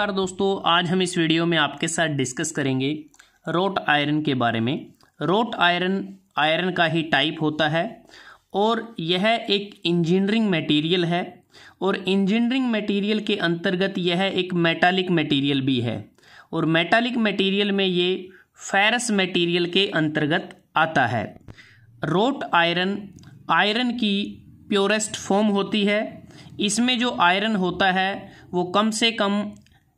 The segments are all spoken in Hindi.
नमस्कार दोस्तों आज हम इस वीडियो में आपके साथ डिस्कस करेंगे रोट आयरन के बारे में रोट आयरन आयरन का ही टाइप होता है और यह एक इंजीनियरिंग मटेरियल है और इंजीनियरिंग मटेरियल के अंतर्गत यह एक मेटालिक मटेरियल भी है और मेटालिक मटेरियल में ये फेरस मटेरियल के अंतर्गत आता है रोट आयरन आयरन की प्योरेस्ट फॉर्म होती है इसमें जो आयरन होता है वो कम से कम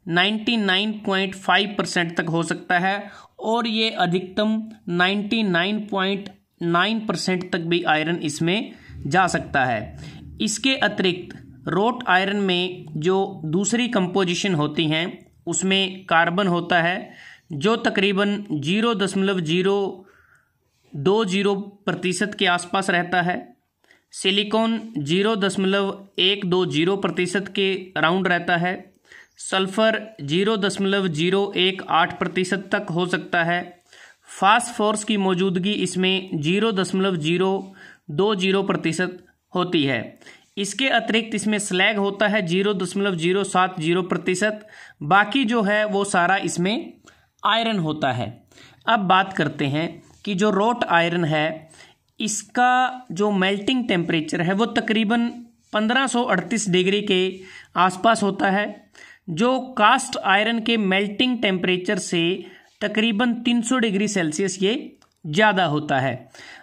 99.5 परसेंट तक हो सकता है और ये अधिकतम 99.9 परसेंट तक भी आयरन इसमें जा सकता है इसके अतिरिक्त रोट आयरन में जो दूसरी कंपोजिशन होती हैं उसमें कार्बन होता है जो तकरीबन जीरो दशमलव जीरो दो जीरो प्रतिशत के आसपास रहता है सिलिकॉन जीरो दशमलव एक दो जीरो प्रतिशत के अराउंड रहता है सल्फर जीरो दशमलव जीरो एक आठ प्रतिशत तक हो सकता है फास्फोरस की मौजूदगी इसमें जीरो दशमलव जीरो दो जीरो प्रतिशत होती है इसके अतिरिक्त इसमें स्लैग होता है जीरो दशमलव जीरो सात जीरो प्रतिशत बाकी जो है वो सारा इसमें आयरन होता है अब बात करते हैं कि जो रोट आयरन है इसका जो मेल्टिंग टेम्परेचर है वो तकरीबन 1538 डिग्री के आसपास होता है जो कास्ट आयरन के मेल्टिंग टेम्परेचर से तकरीबन 300 डिग्री सेल्सियस ये ज़्यादा होता है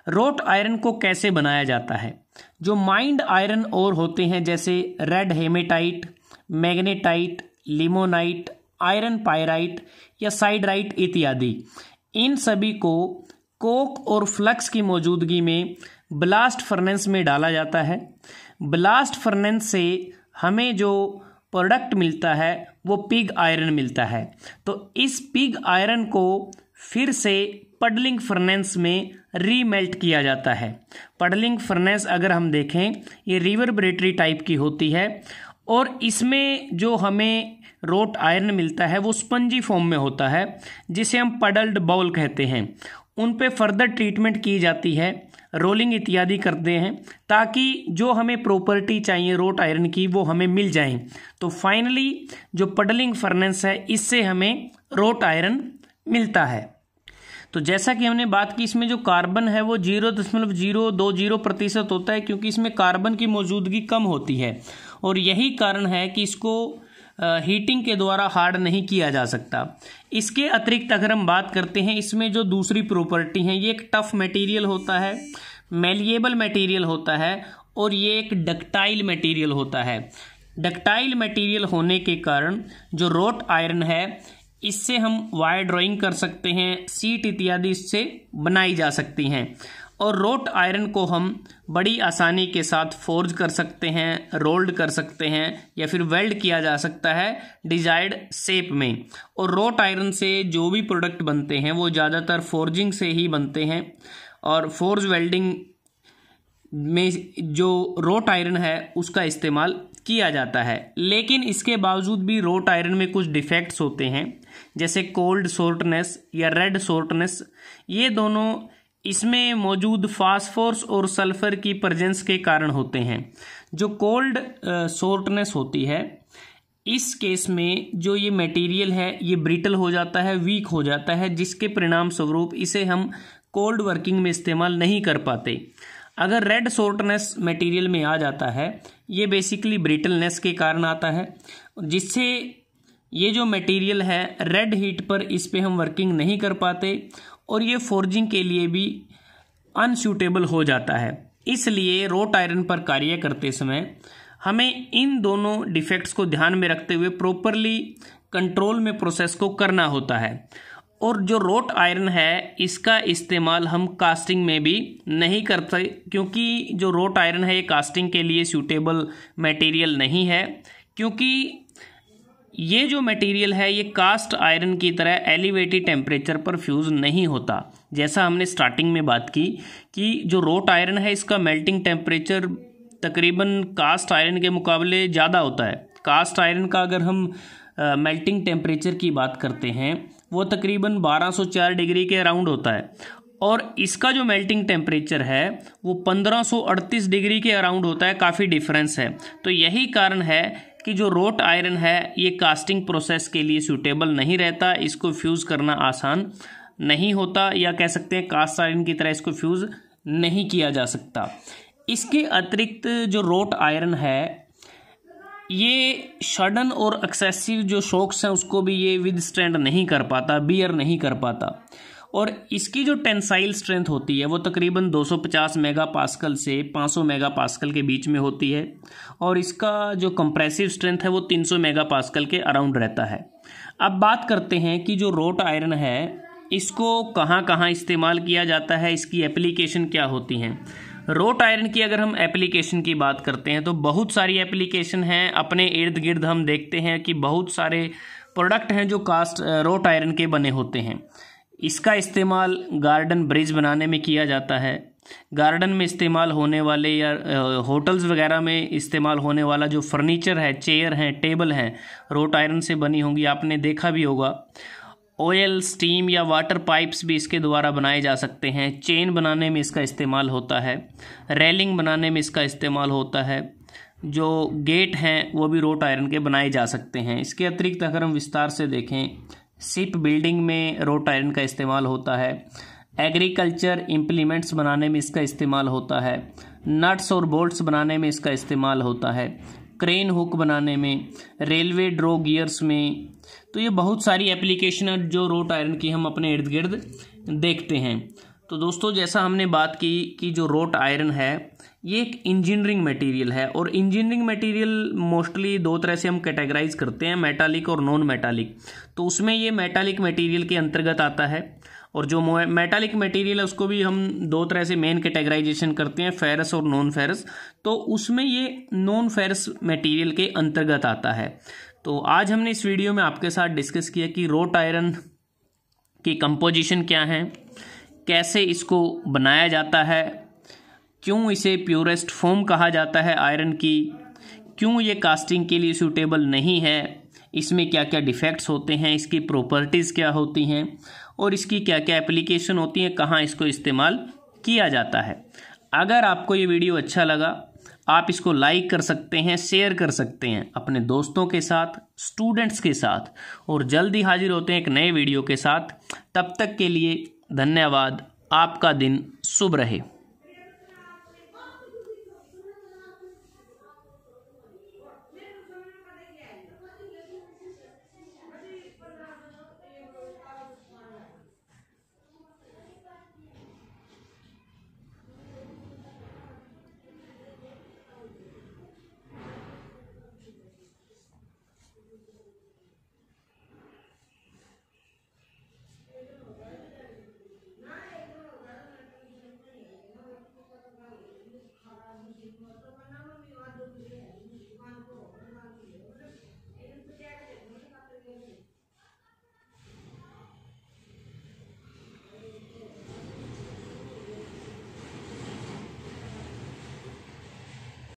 रोट आयरन को कैसे बनाया जाता है जो माइंड आयरन और होते हैं जैसे red hematite magnetite limonite iron pyrite या साइडराइट इत्यादि इन सभी को कोक और फ्लक्स की मौजूदगी में ब्लास्ट फर्नेंस में डाला जाता है ब्लास्ट फर्नेंस से हमें जो प्रोडक्ट मिलता है वो पिग आयरन मिलता है तो इस पिग आयरन को फिर से पडलिंग फर्नेस में रीमेल्ट किया जाता है पडलिंग फर्नेस अगर हम देखें ये रिवर्बरेटरी टाइप की होती है और इसमें जो हमें रोट आयरन मिलता है वो स्पंजी फॉर्म में होता है जिसे हम पडल्ड बाउल कहते हैं उन पे फर्दर ट्रीटमेंट की जाती है रोलिंग इत्यादि करते हैं ताकि जो हमें प्रॉपर्टी चाहिए रोट आयरन की वो हमें मिल जाए तो फाइनली जो पडलिंग फर्नेस है इससे हमें रोट आयरन मिलता है तो जैसा कि हमने बात की इसमें जो कार्बन है वो जीरो दशमलव जीरो दो जीरो प्रतिशत होता है क्योंकि इसमें कार्बन की मौजूदगी कम होती है और यही कारण है कि इसको हीटिंग के द्वारा हार्ड नहीं किया जा सकता इसके अतिरिक्त अगर हम बात करते हैं इसमें जो दूसरी प्रॉपर्टी है ये एक टफ मटेरियल होता है मेलिएबल मटेरियल होता है और ये एक डक्टाइल मटेरियल होता है डक्टाइल मटेरियल होने के कारण जो रोट आयरन है इससे हम वायर ड्राइंग कर सकते हैं सीट इत्यादि इससे बनाई जा सकती हैं और रोट आयरन को हम बड़ी आसानी के साथ फोर्ज कर सकते हैं रोल्ड कर सकते हैं या फिर वेल्ड किया जा सकता है डिजायर्ड सेप में और रोट आयरन से जो भी प्रोडक्ट बनते हैं वो ज़्यादातर फोर्जिंग से ही बनते हैं और फोर्ज वेल्डिंग में जो रोट आयरन है उसका इस्तेमाल किया जाता है लेकिन इसके बावजूद भी रोट आयरन में कुछ डिफेक्ट्स होते हैं जैसे कोल्ड शॉर्टनेस या रेड शॉर्टनेस ये दोनों इसमें मौजूद फास्फोर्स और सल्फर की प्रजेंस के कारण होते हैं जो कोल्ड शॉर्टनेस होती है इस केस में जो ये मटेरियल है ये ब्रिटल हो जाता है वीक हो जाता है जिसके परिणाम स्वरूप इसे हम कोल्ड वर्किंग में इस्तेमाल नहीं कर पाते अगर रेड शॉर्टनेस मटेरियल में आ जाता है ये बेसिकली ब्रिटलनेस के कारण आता है जिससे ये जो मटेरियल है रेड हीट पर इस पर हम वर्किंग नहीं कर पाते और ये फोर्जिंग के लिए भी अनसूटेबल हो जाता है इसलिए रोट आयरन पर कार्य करते समय हमें इन दोनों डिफेक्ट्स को ध्यान में रखते हुए प्रॉपरली कंट्रोल में प्रोसेस को करना होता है और जो रोट आयरन है इसका इस्तेमाल हम कास्टिंग में भी नहीं करते क्योंकि जो रोट आयरन है ये कास्टिंग के लिए सूटेबल मटेरियल नहीं है क्योंकि ये जो मटेरियल है ये कास्ट आयरन की तरह एलिवेटेड टेम्परेचर पर फ्यूज़ नहीं होता जैसा हमने स्टार्टिंग में बात की कि जो रोट आयरन है इसका मेल्टिंग टेम्परेचर तकरीबन कास्ट आयरन के मुकाबले ज़्यादा होता है कास्ट आयरन का अगर हम मेल्टिंग टेम्परेचर की बात करते हैं वो तकरीबन 1204 डिग्री के अराउंड होता है और इसका जो मेल्टिंग टेम्परेचर है वो 1538 डिग्री के अराउंड होता है काफ़ी डिफरेंस है तो यही कारण है कि जो रोट आयरन है ये कास्टिंग प्रोसेस के लिए सूटेबल नहीं रहता इसको फ्यूज़ करना आसान नहीं होता या कह सकते हैं कास्ट आयरन की तरह इसको फ्यूज़ नहीं किया जा सकता इसके अतिरिक्त जो रोट आयरन है ये शडन और एक्सेसिव जो शॉक्स हैं उसको भी ये विद स्टैंड नहीं कर पाता बियर नहीं कर पाता और इसकी जो टेंसाइल स्ट्रेंथ होती है वो तकरीबन 250 मेगा पास्कल से 500 मेगा पास्कल के बीच में होती है और इसका जो कंप्रेसिव स्ट्रेंथ है वो 300 मेगा पास्कल के अराउंड रहता है अब बात करते हैं कि जो रोट आयरन है इसको कहाँ कहाँ इस्तेमाल किया जाता है इसकी एप्लीकेशन क्या होती हैं रोट आयरन की अगर हम एप्लीकेशन की बात करते हैं तो बहुत सारी एप्लीकेशन हैं अपने इर्द गिर्द हम देखते हैं कि बहुत सारे प्रोडक्ट हैं जो कास्ट रोट आयरन के बने होते हैं इसका इस्तेमाल गार्डन ब्रिज बनाने में किया जाता है गार्डन में इस्तेमाल होने वाले या होटल्स वगैरह में इस्तेमाल होने वाला जो फर्नीचर है चेयर हैं टेबल हैं रोट आयरन से बनी होंगी आपने देखा भी होगा ऑयल स्टीम या वाटर पाइप्स भी इसके द्वारा बनाए जा सकते हैं चेन बनाने में इसका इस्तेमाल होता है रेलिंग बनाने में इसका इस्तेमाल होता है जो गेट हैं वो भी रोट आयरन के बनाए जा सकते हैं इसके अतिरिक्त अगर हम विस्तार से देखें सिप बिल्डिंग में रोट आयरन का इस्तेमाल होता है एग्रीकल्चर इम्प्लीमेंट्स बनाने में इसका इस्तेमाल होता है नट्स और बोल्ट्स बनाने में इसका इस्तेमाल होता है क्रेन हुक बनाने में रेलवे ड्रो गियर्स में तो ये बहुत सारी एप्लीकेशन जो रोट आयरन की हम अपने इर्द गिर्द देखते हैं तो दोस्तों जैसा हमने बात की कि जो रोट आयरन है ये एक इंजीनियरिंग मटेरियल है और इंजीनियरिंग मटेरियल मोस्टली दो तरह से हम कैटेगराइज करते हैं मेटालिक और नॉन मेटालिक तो उसमें ये मेटालिक मटेरियल के अंतर्गत आता है और जो मेटालिक मटेरियल है उसको भी हम दो तरह से मेन कैटेगराइजेशन करते हैं फेरस और नॉन फेरस तो उसमें ये नॉन फेरस मटेरियल के अंतर्गत आता है तो आज हमने इस वीडियो में आपके साथ डिस्कस किया कि रोट आयरन की कंपोजिशन क्या है कैसे इसको बनाया जाता है क्यों इसे प्योरेस्ट फॉर्म कहा जाता है आयरन की क्यों ये कास्टिंग के लिए सूटेबल नहीं है इसमें क्या क्या डिफेक्ट्स होते हैं इसकी प्रॉपर्टीज़ क्या होती हैं और इसकी क्या क्या एप्लीकेशन होती हैं कहाँ इसको इस्तेमाल किया जाता है अगर आपको ये वीडियो अच्छा लगा आप इसको लाइक कर सकते हैं शेयर कर सकते हैं अपने दोस्तों के साथ स्टूडेंट्स के साथ और जल्दी हाजिर होते हैं एक नए वीडियो के साथ तब तक के लिए धन्यवाद आपका दिन शुभ रहे